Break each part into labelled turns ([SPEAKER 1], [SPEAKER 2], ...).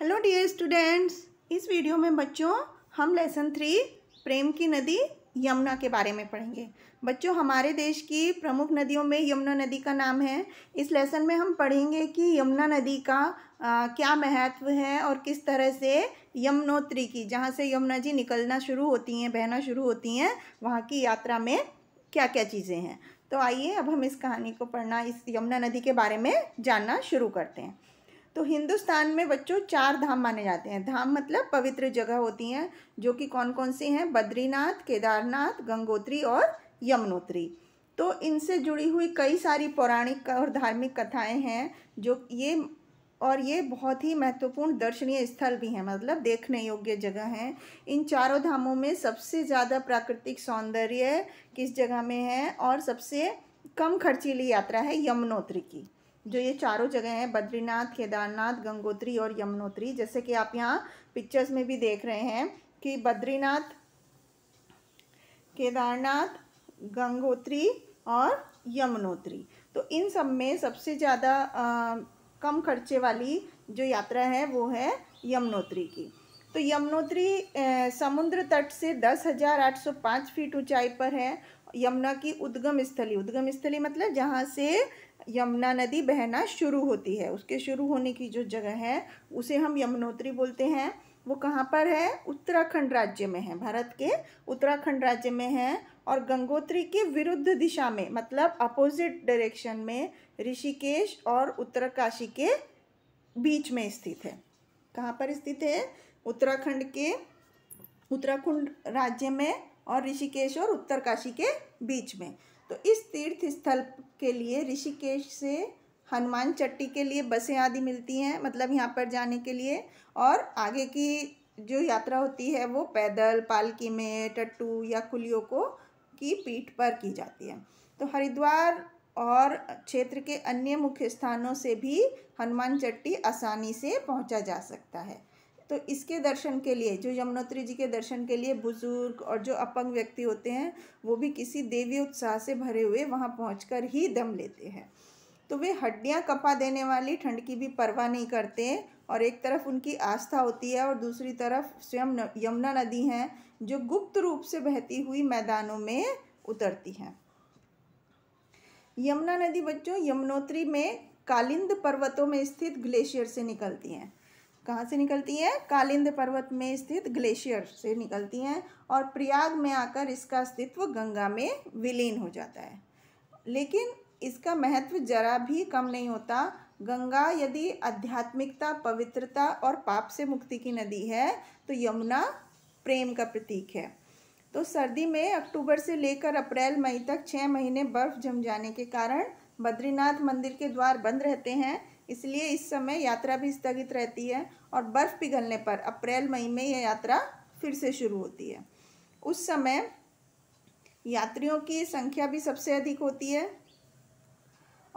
[SPEAKER 1] hello dear students इस video में बच्चों हम लेसन थ्री प्रेम की नदी यमुना के बारे में पढ़ेंगे बच्चों हमारे देश की प्रमुख नदियों में यमुना नदी का नाम है इस लेसन में हम पढ़ेंगे कि यमुना नदी का आ, क्या महत्व है और किस तरह से यमुनोत्री की जहाँ से यमुना जी निकलना शुरू होती हैं बहना शुरू होती हैं वहाँ की यात्रा में क्या क्या चीज़ें हैं तो आइए अब हम इस कहानी को पढ़ना इस यमुना नदी के बारे में जानना शुरू करते हैं तो हिंदुस्तान में बच्चों चार धाम माने जाते हैं धाम मतलब पवित्र जगह होती हैं जो कि कौन कौन सी हैं बद्रीनाथ केदारनाथ गंगोत्री और यमुनोत्री तो इनसे जुड़ी हुई कई सारी पौराणिक और धार्मिक कथाएं हैं जो ये और ये बहुत ही महत्वपूर्ण दर्शनीय स्थल भी हैं मतलब देखने योग्य जगह हैं इन चारों धामों में सबसे ज़्यादा प्राकृतिक सौंदर्य किस जगह में है और सबसे कम खर्चीली यात्रा है यमुनोत्री की जो ये चारों जगह हैं बद्रीनाथ केदारनाथ गंगोत्री और यमुनोत्री जैसे कि आप यहाँ पिक्चर्स में भी देख रहे हैं कि बद्रीनाथ केदारनाथ गंगोत्री और यमुनोत्री तो इन सब में सबसे ज़्यादा कम खर्चे वाली जो यात्रा है वो है यमुनोत्री की तो यमुनोत्री समुद्र तट से दस हज़ार आठ सौ पाँच फीट ऊंचाई पर है यमुना की उद्गम स्थली उद्गम स्थली मतलब जहाँ से यमुना नदी बहना शुरू होती है उसके शुरू होने की जो जगह है उसे हम यमुनोत्री बोलते हैं वो कहाँ पर है उत्तराखंड राज्य में है भारत के उत्तराखंड राज्य में है और गंगोत्री के विरुद्ध दिशा में मतलब अपोजिट डायरेक्शन में ऋषिकेश और उत्तरकाशी के बीच में स्थित है कहाँ पर स्थित है उत्तराखंड के उत्तराखंड राज्य में और ऋषिकेश और उत्तरकाशी के बीच में तो इस तीर्थ स्थल के लिए ऋषिकेश से हनुमान चट्टी के लिए बसें आदि मिलती हैं मतलब यहाँ पर जाने के लिए और आगे की जो यात्रा होती है वो पैदल पालकी में टट्टू या कुलियों को की पीठ पर की जाती है तो हरिद्वार और क्षेत्र के अन्य मुख्य स्थानों से भी हनुमान चट्टी आसानी से पहुंचा जा सकता है तो इसके दर्शन के लिए जो यमुनोत्री जी के दर्शन के लिए बुजुर्ग और जो अपंग व्यक्ति होते हैं वो भी किसी देवी उत्साह से भरे हुए वहाँ पहुँच ही दम लेते हैं तो वे हड्डियाँ कपा देने वाली ठंड की भी परवाह नहीं करते और एक तरफ उनकी आस्था होती है और दूसरी तरफ स्वयं यमुना नदी हैं जो गुप्त रूप से बहती हुई मैदानों में उतरती हैं यमुना नदी बच्चों यमुनोत्री में कालिंद पर्वतों में स्थित ग्लेशियर से निकलती हैं कहाँ से निकलती है कालिंद पर्वत में स्थित ग्लेशियर से निकलती हैं और प्रयाग में आकर इसका अस्तित्व गंगा में विलीन हो जाता है लेकिन इसका महत्व जरा भी कम नहीं होता गंगा यदि आध्यात्मिकता पवित्रता और पाप से मुक्ति की नदी है तो यमुना प्रेम का प्रतीक है तो सर्दी में अक्टूबर से लेकर अप्रैल मई तक छः महीने बर्फ जम जाने के कारण बद्रीनाथ मंदिर के द्वार बंद रहते हैं इसलिए इस समय यात्रा भी स्थगित रहती है और बर्फ़ पिघलने पर अप्रैल मई में यह यात्रा फिर से शुरू होती है उस समय यात्रियों की संख्या भी सबसे अधिक होती है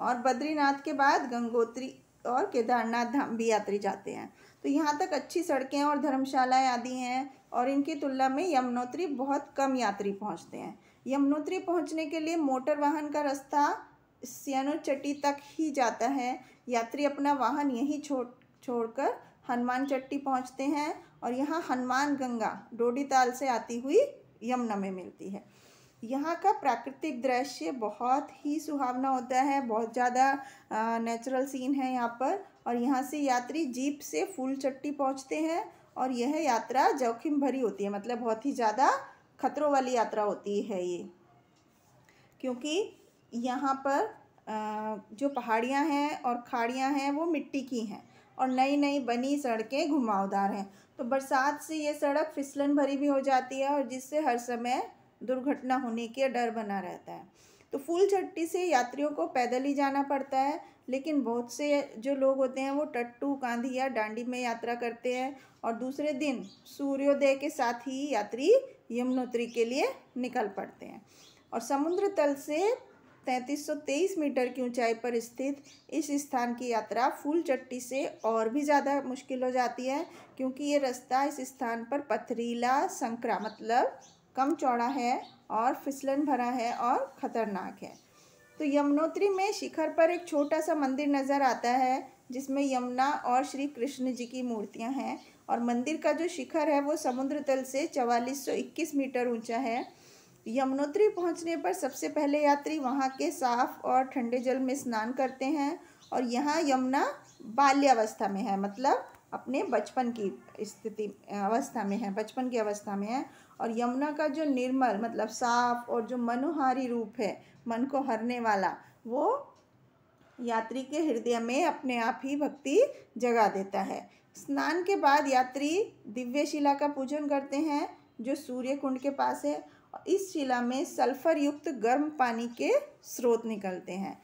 [SPEAKER 1] और बद्रीनाथ के बाद गंगोत्री और केदारनाथ धाम भी यात्री जाते हैं तो यहाँ तक अच्छी सड़कें और धर्मशालाएं आदि हैं और इनकी तुलना में यमुनोत्री बहुत कम यात्री पहुँचते हैं यमुनोत्री पहुँचने के लिए मोटर वाहन का रास्ता सियानोचट्टी तक ही जाता है यात्री अपना वाहन यहीं छोड़ छोड़कर हनुमान चट्टी पहुँचते हैं और यहाँ हनुमान गंगा डोडीताल से आती हुई यमुना में मिलती है यहाँ का प्राकृतिक दृश्य बहुत ही सुहावना होता है बहुत ज़्यादा नेचुरल सीन है यहाँ पर और यहाँ से यात्री जीप से फूल चट्टी पहुँचते हैं और यह यात्रा जोखिम भरी होती है मतलब बहुत ही ज़्यादा खतरों वाली यात्रा होती है ये क्योंकि यहाँ पर जो पहाड़ियाँ हैं और खाड़ियाँ हैं वो मिट्टी की हैं और नई नई बनी सड़कें घुमावदार हैं तो बरसात से ये सड़क फिसलन भरी भी हो जाती है और जिससे हर समय दुर्घटना होने के डर बना रहता है तो फूल छट्टी से यात्रियों को पैदल ही जाना पड़ता है लेकिन बहुत से जो लोग होते हैं वो टट्टू कांधी या डांडी में यात्रा करते हैं और दूसरे दिन सूर्योदय के साथ ही यात्री यमुनोत्री के लिए निकल पड़ते हैं और समुद्र तल से 3323 मीटर की ऊंचाई पर स्थित इस स्थान की यात्रा फूल चट्टी से और भी ज़्यादा मुश्किल हो जाती है क्योंकि ये रास्ता इस स्थान पर पथरीला संकरा मतलब कम चौड़ा है और फिसलन भरा है और ख़तरनाक है तो यमुनोत्री में शिखर पर एक छोटा सा मंदिर नज़र आता है जिसमें यमुना और श्री कृष्ण जी की मूर्तियां हैं और मंदिर का जो शिखर है वो समुद्र तल से चवालीस मीटर ऊंचा है यमुनोत्री पहुंचने पर सबसे पहले यात्री वहां के साफ और ठंडे जल में स्नान करते हैं और यहाँ यमुना बाल्यावस्था में है मतलब अपने बचपन की स्थिति अवस्था में है बचपन की अवस्था में है और यमुना का जो निर्मल मतलब साफ और जो मनोहारी रूप है मन को हरने वाला वो यात्री के हृदय में अपने आप ही भक्ति जगा देता है स्नान के बाद यात्री दिव्य शिला का पूजन करते हैं जो सूर्य कुंड के पास है इस शिला में सल्फर युक्त गर्म पानी के स्रोत निकलते हैं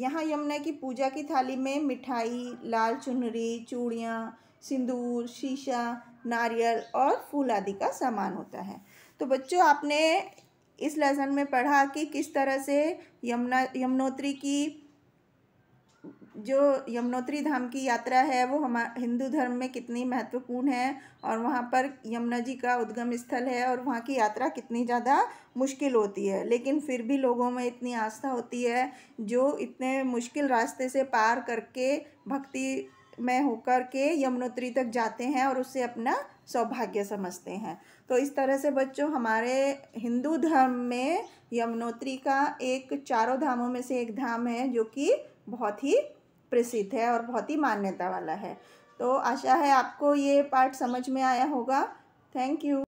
[SPEAKER 1] यहाँ यमुना की पूजा की थाली में मिठाई लाल चुनरी चूड़ियाँ सिंदूर शीशा नारियल और फूल आदि का सामान होता है तो बच्चों आपने इस लेसन में पढ़ा कि किस तरह से यमुना यमुनोत्री की जो यमुनोत्री धाम की यात्रा है वो हम हिंदू धर्म में कितनी महत्वपूर्ण है और वहाँ पर यमुना जी का उद्गम स्थल है और वहाँ की यात्रा कितनी ज़्यादा मुश्किल होती है लेकिन फिर भी लोगों में इतनी आस्था होती है जो इतने मुश्किल रास्ते से पार करके भक्ति में होकर के यमुनोत्री तक जाते हैं और उससे अपना सौभाग्य समझते हैं तो इस तरह से बच्चों हमारे हिंदू धर्म में यमुनोत्री का एक चारों धामों में से एक धाम है जो कि बहुत ही प्रसिद्ध है और बहुत ही मान्यता वाला है तो आशा है आपको ये पार्ट समझ में आया होगा थैंक यू